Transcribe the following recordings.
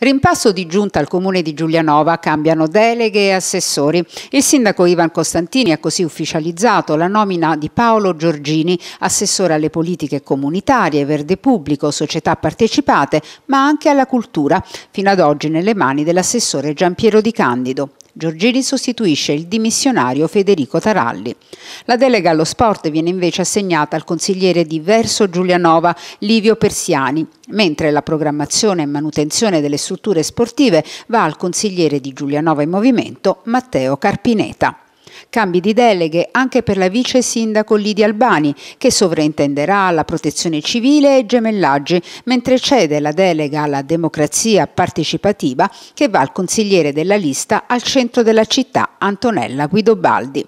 Rimpasso di giunta al comune di Giulianova, cambiano deleghe e assessori. Il sindaco Ivan Costantini ha così ufficializzato la nomina di Paolo Giorgini, assessore alle politiche comunitarie, verde pubblico, società partecipate, ma anche alla cultura, fino ad oggi nelle mani dell'assessore Giampiero Di Candido. Giorgini sostituisce il dimissionario Federico Taralli. La delega allo sport viene invece assegnata al consigliere di Verso Giulianova Livio Persiani, mentre la programmazione e manutenzione delle strutture sportive va al consigliere di Giulianova in Movimento Matteo Carpineta. Cambi di deleghe anche per la vice sindaco Lidia Albani, che sovrintenderà alla protezione civile e gemellaggi, mentre cede la delega alla democrazia partecipativa che va al consigliere della lista al centro della città Antonella Guidobaldi.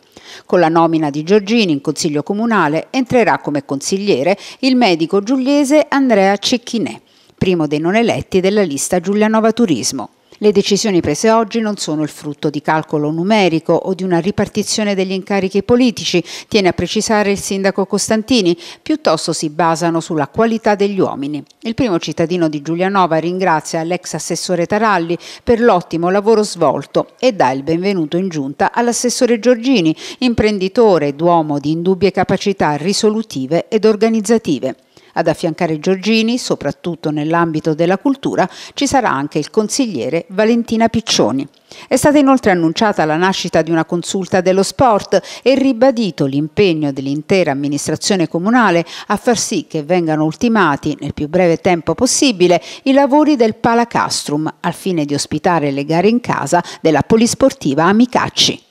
Con la nomina di Giorgini in consiglio comunale entrerà come consigliere il medico giuliese Andrea Cecchinè, primo dei non eletti della lista Giulianova Turismo. Le decisioni prese oggi non sono il frutto di calcolo numerico o di una ripartizione degli incarichi politici, tiene a precisare il sindaco Costantini, piuttosto si basano sulla qualità degli uomini. Il primo cittadino di Giulianova ringrazia l'ex assessore Taralli per l'ottimo lavoro svolto e dà il benvenuto in giunta all'assessore Giorgini, imprenditore d'uomo di indubbie capacità risolutive ed organizzative. Ad affiancare Giorgini, soprattutto nell'ambito della cultura, ci sarà anche il consigliere Valentina Piccioni. È stata inoltre annunciata la nascita di una consulta dello sport e ribadito l'impegno dell'intera amministrazione comunale a far sì che vengano ultimati nel più breve tempo possibile i lavori del Palacastrum al fine di ospitare le gare in casa della polisportiva Amicacci.